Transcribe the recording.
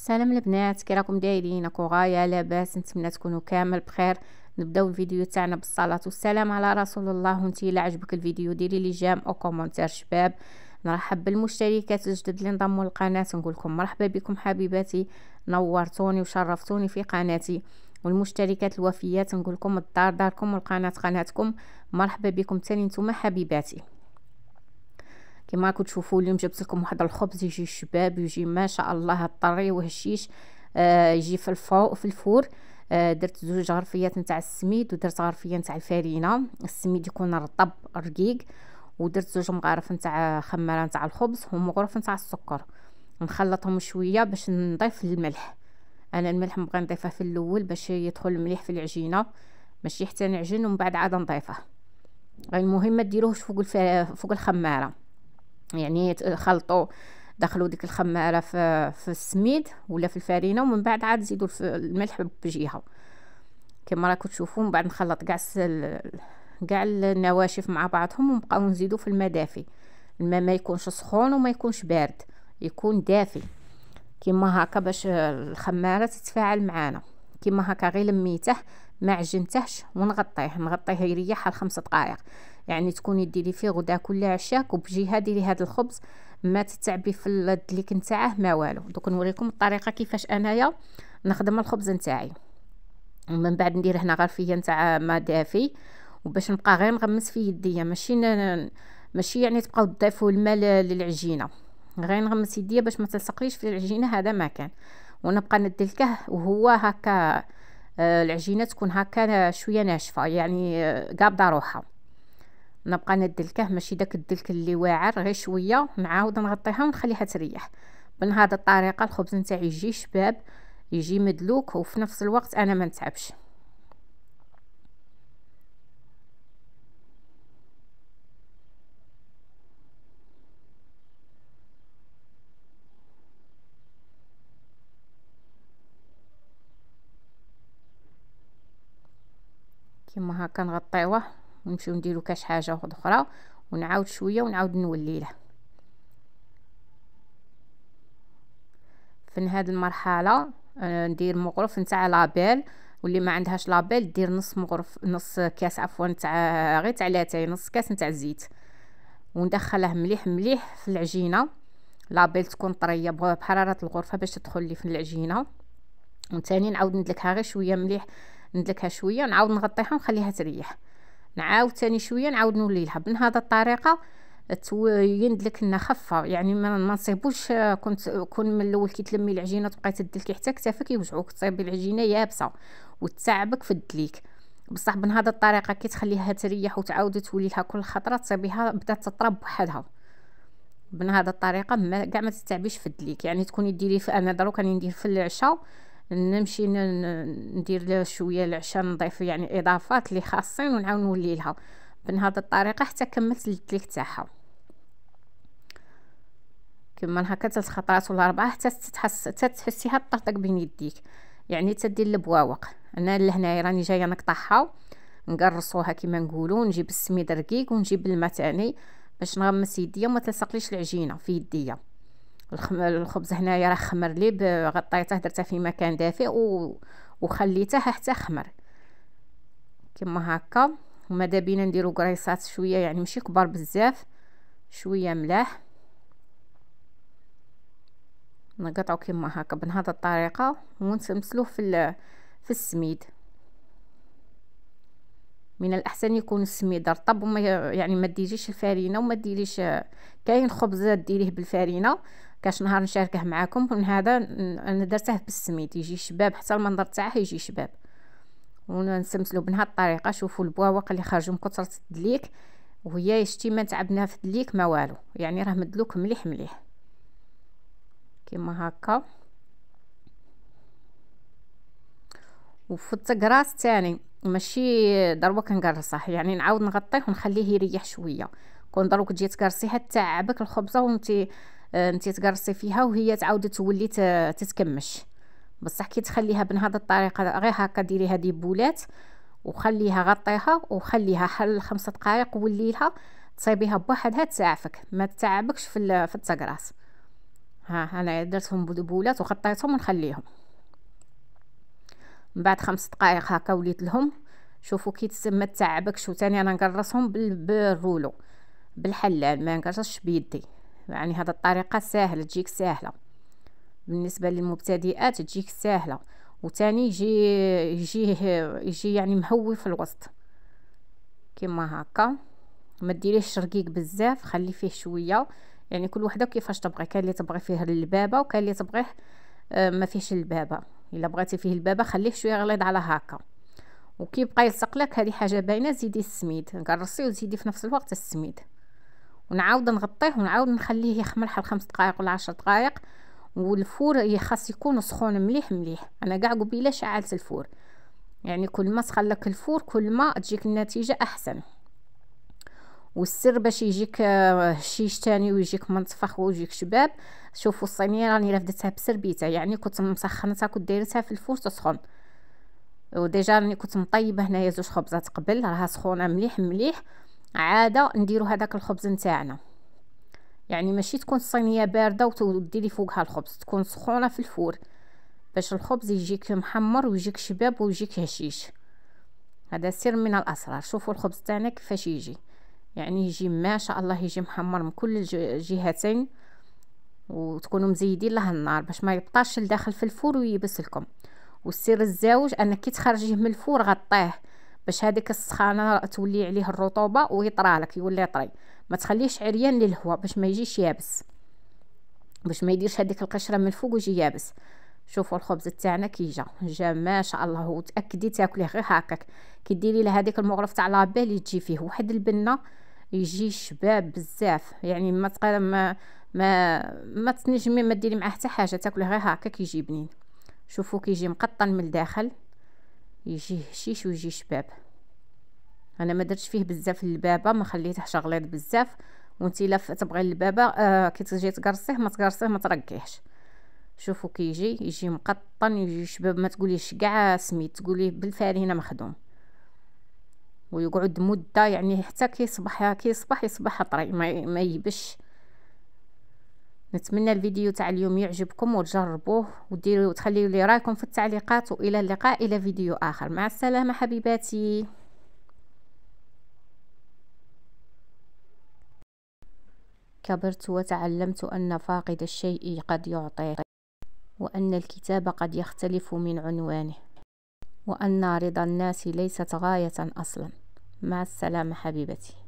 السلام البنات كي راكم دايرين اكو غايه لاباس نتمنى تكونوا كامل بخير نبداو الفيديو تاعنا بالصلاه والسلام على رسول الله وانتي الا عجبك الفيديو ديري لي جام او كومونتير شباب نرحب بالمشتركات الجدد اللي انضموا للقناه نقول لكم مرحبا بكم حبيباتي نورتوني وشرفتوني في قناتي والمشتركات الوفيات نقول لكم الدار داركم والقناه قناتكم مرحبا بكم تاني نتوما حبيباتي كما راكم تشوفوا اليوم جبت لكم واحد الخبز يجي شباب يجي ما شاء الله طري وهشيش آه يجي في الفوق في الفور آه درت زوج غرفيات نتاع السميد ودرت غرفيه نتاع الفرينه السميد يكون رطب رقيق ودرت زوج مغارف نتاع خماره نتاع الخبز ومغرف نتاع السكر نخلطهم شويه باش نضيف الملح انا الملح نبغي نضيفه في الاول باش يدخل مليح في العجينه ماشي حتى نعجن ومن بعد عاد نضيفه المهم ما ديروهش فوق الف... فوق الخماره يعني خلطوا دخلوا ديك الخماره في, في السميد ولا في الفرينه ومن بعد عاد زيدوا الملح بجيها كما راكم تشوفون من بعد نخلط كاع كاع النواشف مع بعضهم ونبقاو نزيدو في الماء دافي الماء ما يكونش سخون وما يكونش بارد يكون دافي كما هكا باش الخماره تتفاعل معانا كما هكا غير لميته ما عجنتهش ونغطيه نغطيه يريح على خمسة دقائق يعني تكوني ديري فيه غدا كل عشاء وبجهه ديري هذا الخبز ما تتعبي في الدليك نتاعه ما والو دوك نوريكم الطريقه كيفاش انايا نخدم الخبز نتاعي ومن بعد ندير هنا غرفيه نتاع ما دافي وباش نبقى غير نغمس في يديا ماشي ماشي يعني تبقاو تضيفوا الماء للعجينه غير نغمس يديا باش ما تلصقليش في العجينه هذا ما كان ونبقى ندلكه وهو هكا آه، العجينه تكون هكا شويه ناشفه يعني آه، قابضه روحها نبقى ندلكه ماشي داك الدلك اللي واعر غير شويه نعاود نغطيها ونخليها تريح بهذه الطريقه الخبز نتاعي يجي شباب يجي مدلوك وفي نفس الوقت انا ما نتعبش كما هكا نغطيوه ونمشيو نديرو كاش حاجه واحده اخرى ونعاود شويه ونعاود نولي له في هاد المرحله آه، ندير مغرف نتاع لابيل واللي ما عندهاش لابيل دير نص مغرف نص كاس عفوا نتاع غير تاع لاتاي نص كاس نتاع الزيت وندخله مليح مليح في العجينه لابيل تكون طريه بحراره الغرفه باش تدخل لي في العجينه وثاني نعاود ندلكها غير شويه مليح ندلكها شويه نعاود نغطيها ونخليها تريح نعاود ثاني شويه نعاود نوليلها هذا الطريقه يندلك لنا يعني ما نصيبوش كنت كون من الاول كي تلمي العجينه تبقى تدلكي حتى كتافك يوجعوك تصيب العجينه يابسه وتعبك في الدليك بصح بهذه الطريقه كي تخليها تريح وتعاود تولي لها كل خطره تصيبيها بدات تطرب بوحدها بهذه الطريقه ما كاع ما تتعبيش في الدليك يعني تكوني ديري في انا دروك راني ندير في العشاء نمشي ندير لها شويه العشاء نضيف يعني اضافات اللي خاصين ونعاود نولي لها بهذه الطريقه حتى كملت الدليك تاعها كما هكا ثلاث خطرات ولا اربعه حتى تتحس تتحسيها طقطق بين يديك يعني تدير البواوق انا لهنايا راني جايه نقطعها نقرصوها كما نقولوا نجيب السميد رقيق ونجيب الماء تاني باش نغمس يديا وما تلصقليش العجينه في يديا الخبز هنايا راه خمر لي غطيته درته في مكان دافئ و... وخليته حتى خمر كما هكا وماذا بينا نديرو كريصات شويه يعني ماشي كبار بزاف شويه ملاح نقطعو كما هكا بهذه الطريقه ونسمسلوه في في السميد من الأحسن يكون السميدر طب وما يعني ما ديريش الفارينة وما ديريش آه، كاين خبز ديريه بالفارينة كاش نهار نشاركه معاكم من هذا انا درته بالسميد يجي شباب حتى المنظر تاعه يجي شباب ونسمسلو بنها الطريقه شوفوا البواوق اللي خرجوا من كثره الدليك وهي شتي ما تعبنا في الدليك ما والو يعني راه مدلوك مليح مليح كيما هكا وفي التقراص تاني ماشي ضربه كنقرصه يعني نعاود نغطيه ونخليه يريح شويه كون ضربك تجي تقرصي حتى عبك الخبزه وانتي آه، انتي تقرصي فيها وهي تعاود تولي تتكمش بصح كي تخليها بهذه الطريقه غير هكا ديري هذه بولات وخليها غطيها وخليها حل خمسة دقائق وليها تصيبيها بوحدها تسعفك ما تتعبكش في في التقراص ها انا درتهم بولات وغطيتهم ونخليهم من بعد خمس دقائق هكا وليت لهم شوفوا كي تسمى تعبكش وثاني انا نقرصهم بالرولو بالحلال ما نقرصش بيدي يعني هذا الطريقه سهله تجيك سهله بالنسبه للمبتدئات تجيك سهله وثاني يجي يجي يجي يعني مهوي في الوسط كما هكا ما ديريهش رقيق بزاف خلي فيه شويه يعني كل وحده كيفاش تبغي كاين اللي تبغي فيه البابه وكاين اللي تبغيه آه، ما فيهش البابه الا بغيتي فيه البابا خليه شويه غليظ على هكا يبقى يلصق لك هذه حاجه باينه زيدي السميد قرصي وزيدي في نفس الوقت السميد ونعاود نغطيه ونعاود نخليه يخمر حل خمس دقائق ولا عشر دقائق والفور خاص يكون سخون مليح مليح انا كاع قبيله شعلت الفور يعني كل ما سخن لك الفور كل ما تجيك النتيجه احسن والسر باش يجيك هشيش آه، تاني ويجيك منتفخ ويجيك شباب شوفوا الصينيه راني لافدتها بسربيتها يعني كنت مسخنتها كنت دايرتها في الفور تسخن وديجا راني كنت مطيبه هنايا زوج خبزات قبل راها سخونه مليح مليح عاده نديرو هذاك الخبز نتاعنا يعني ماشي تكون الصينيه بارده وتديري فوقها الخبز تكون سخونه في الفور باش الخبز يجيك محمر ويجيك شباب ويجيك هشيش هذا سر من الاسرار شوفوا الخبز تاعنا كيفاش يجي يعني يجي ما شاء الله يجي محمر من كل الجهتين وتكونوا مزيدين له النار باش ما يبقاش لداخل في الفور ويبس لكم والسر الزاوج انك كي تخرجيه من الفور غطيه باش هذيك السخانه تولي عليه الرطوبه ويطرالك يولي طري ما تخليهش عريان للهواء باش ما يجيش يابس باش ما يديرش هذيك القشره من الفوق ويجي يابس شوفوا الخبز تاعنا كي جا جا ما شاء الله وتاكدي تاكليه غير هكاك كي ديري له هذيك المغرف تاع لابيل يجي فيه واحد البنه يجي شباب بزاف يعني ما تقرا ما ما ما تنجمي ما ديري معاه حتى حاجه تاكله غير هكا كيجي بنين شوفوا كيجي مقطن من الداخل يجي هشيش ويجي شباب انا ما درتش فيه بزاف اللبابه ما خليته غليظ بزاف وانت الا تبغي اللبابه آه كي تجي تقرصيه ما تقرصيه ما ترقيهش شوفوا كيجي يجي مقطن يجي شباب ما تقوليش كاع سميت تقوليه بالفارينه مخدوم ويقعد مدة يعني حتى كيصبح كيصبح يصبح طري ما, ما يبش نتمنى الفيديو تاع اليوم يعجبكم وتجربوه وديروا وتخليوا لي رايكم في التعليقات والى اللقاء الى فيديو اخر مع السلامه حبيباتي كبرت وتعلمت ان فاقد الشيء قد يعطيه وان الكتاب قد يختلف من عنوانه وان رضا الناس ليست غايه اصلا مع السلامة حبيبتي